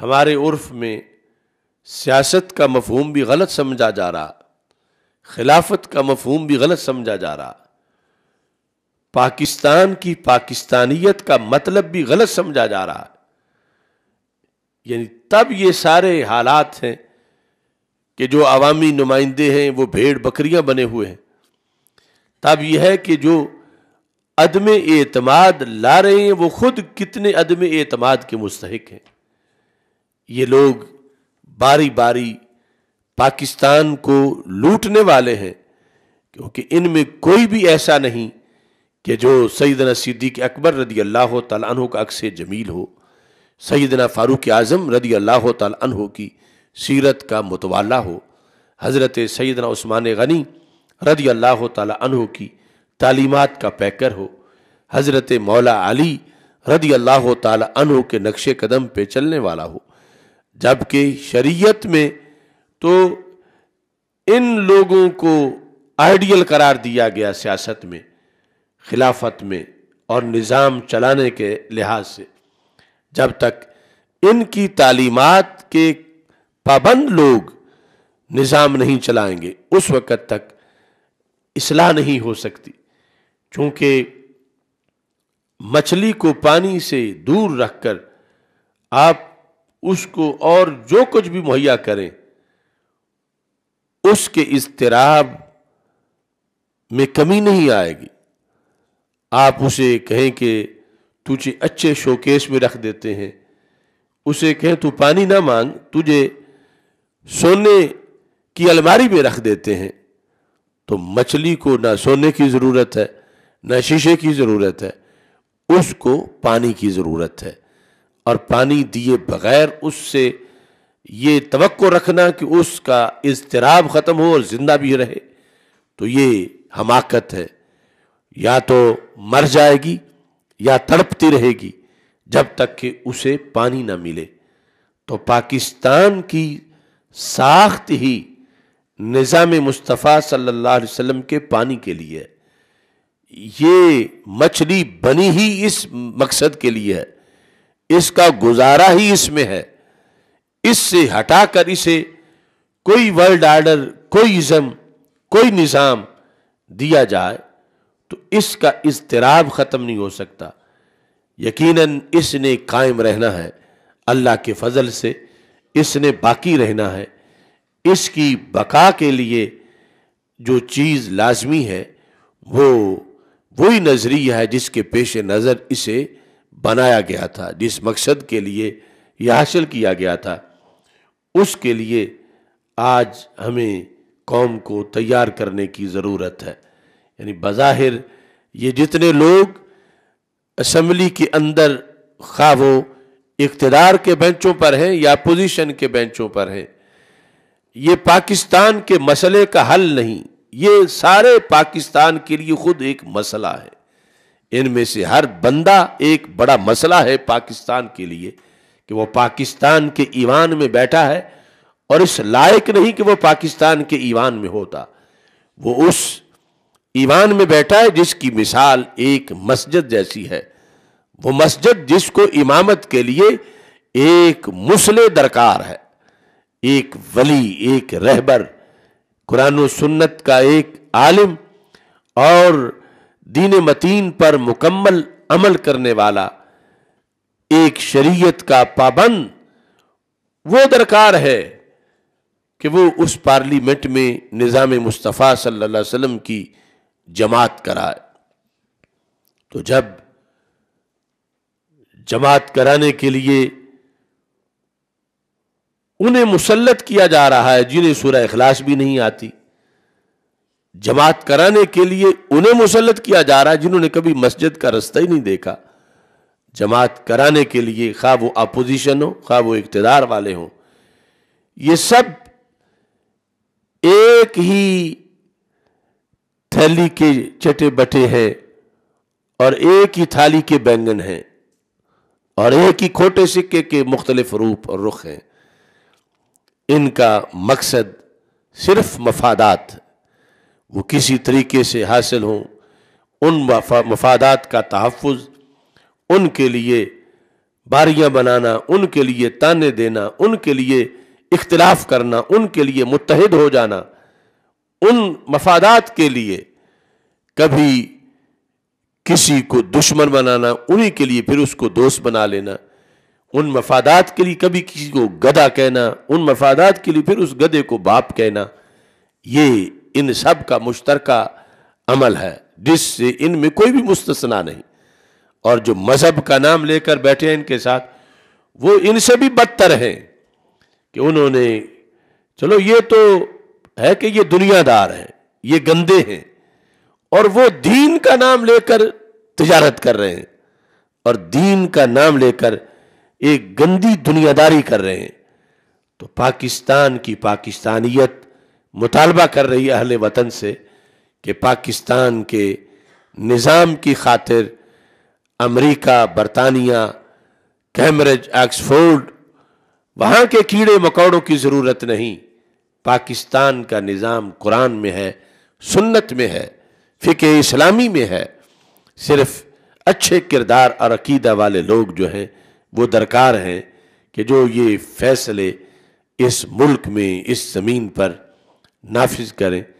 हमारे उर्फ में सियासत का मफहम भी गलत समझा जा रहा खिलाफत का मफहम भी गलत समझा जा रहा पाकिस्तान की पाकिस्तानियत का मतलब भी गलत समझा जा रहा यानी तब ये सारे हालात हैं कि जो अवामी नुमाइंदे हैं वो भेड़ बकरियां बने हुए हैं तब यह है कि जो अदम एतमाद ला रहे हैं वो खुद कितने अदम एतमाद के मुस्तक हैं ये लोग बारी बारी पाकिस्तान को लूटने वाले हैं क्योंकि इनमें कोई भी ऐसा नहीं कि जो सईदना सिद्दीक अकबर रदी अल्लाह तु का अक्स जमील हो सईदना फ़ारूक आज़म रदी अल्लाह तु की सीरत का मुतवाला हो हज़रत सईदना उस्मान गनी रदी अल्लाह तु की तालीमत का पैकर हो हज़रत मौला अली रदी अल्लाह तु के नक्श कदम पे चलने वाला हो जबकि शरीयत में तो इन लोगों को आइडियल करार दिया गया सियासत में खिलाफत में और निज़ाम चलाने के लिहाज से जब तक इनकी तालीमत के पाबंद लोग निज़ाम नहीं चलाएंगे उस वक़्त तक इसलाह नहीं हो सकती क्योंकि मछली को पानी से दूर रखकर आप उसको और जो कुछ भी मुहैया करें उसके इसतराब में कमी नहीं आएगी आप उसे कहें कि तुझे अच्छे शोकेश में रख देते हैं उसे कहें तू पानी ना मांग तुझे सोने की अलमारी में रख देते हैं तो मछली को ना सोने की ज़रूरत है ना शीशे की ज़रूरत है उसको पानी की ज़रूरत है और पानी दिए बगैर उससे ये तो रखना कि उसका इजतराब ख़त्म हो और ज़िंदा भी रहे तो ये हमाकत है या तो मर जाएगी या तड़पती रहेगी जब तक कि उसे पानी ना मिले तो पाकिस्तान की साख्त ही निज़ाम मुस्तफ़ा सल्लल्लाहु अलैहि वसल्लम के पानी के लिए ये मछली बनी ही इस मकसद के लिए है इसका गुजारा ही इसमें है इससे हटाकर इसे कोई वर्ल्ड आर्डर कोई इज़म कोई निज़ाम दिया जाए तो इसका इसतराब ख़त्म नहीं हो सकता यकीनन इसने कायम रहना है अल्लाह के फजल से इसने बाकी रहना है इसकी बका के लिए जो चीज़ लाजमी है वो वही नज़रिया है जिसके पेश नज़र इसे बनाया गया था जिस मकसद के लिए यह हासिल किया गया था उसके लिए आज हमें कौम को तैयार करने की ज़रूरत है यानी बज़ाहिर ये जितने लोग असम्बली के अंदर खा वो इकतदार के बेंचों पर हैं या अपोजिशन के बेंचों पर हैं ये पाकिस्तान के मसले का हल नहीं ये सारे पाकिस्तान के लिए खुद एक मसला है इनमें से हर बंदा एक बड़ा मसला है पाकिस्तान के लिए कि वो पाकिस्तान के ईवान में बैठा है और इस लायक नहीं कि वो पाकिस्तान के ईवान में होता वो उस ईवान में बैठा है जिसकी मिसाल एक मस्जिद जैसी है वो मस्जिद जिसको इमामत के लिए एक मुसले दरकार है एक वली एक रहबर कुरान सुन्नत का एक आलिम और दीन मतीन पर मुकम्मल अमल करने वाला एक शरीयत का पाबंद वो दरकार है कि वो उस पार्लियामेंट में निज़ाम मुस्तफ़ा सल्लल्लाहु अलैहि वसल्लम की जमात कराए तो जब जमात कराने के लिए उन्हें मुसलत किया जा रहा है जिन्हें सूरह अखलास भी नहीं आती जमात कराने के लिए उन्हें मुसलत किया जा रहा है जिन्होंने कभी मस्जिद का रास्ता ही नहीं देखा जमात कराने के लिए खा वो अपोजिशन हो खा वो इकतदार वाले हों ये सब एक ही थैली के चटे बटे हैं और एक ही थाली के बैंगन हैं और एक ही खोटे सिक्के के मुख्तलिफ रूप और रुख हैं इनका मकसद सिर्फ मफादात वो किसी तरीके से हासिल हों उन मफादात का तहफ़ उनके लिए बारियाँ बनाना उनके लिए ताने देना उनके लिए इख्तलाफ करना उनके लिए मुतहद हो जाना उन मफादात के लिए कभी किसी को दुश्मन बनाना उन्हीं के लिए फिर उसको दोस्त बना लेना उन मफादात के लिए कभी किसी को गधा कहना उन मफादात के लिए फिर उस गधे को बाप कहना ये इन सब का मुश्तरक अमल है जिससे इनमें कोई भी मुस्तना नहीं और जो मज़हब का नाम लेकर बैठे हैं इनके साथ वो इनसे भी बदतर हैं कि उन्होंने चलो ये तो है कि ये दुनियादार हैं ये गंदे हैं और वो दीन का नाम लेकर तजारत कर रहे हैं और दीन का नाम लेकर एक गंदी दुनियादारी कर रहे हैं तो पाकिस्तान की पाकिस्तानियत मुतालबा कर रही है अहल वतन से कि पाकिस्तान के निज़ाम की खातिर अमरीका बरतानिया कैम्ब्रिज ऑक्सफोर्ड वहाँ के कीड़े मकौड़ों की ज़रूरत नहीं पाकिस्तान का निज़ाम कुरान में है सुन्नत में है फ़िक इस्लामी में है सिर्फ अच्छे किरदार और अकीदा वाले लोग जो हैं वो दरकार हैं कि जो ये फैसले इस मुल्क में इस ज़मीन पर नाफिज करें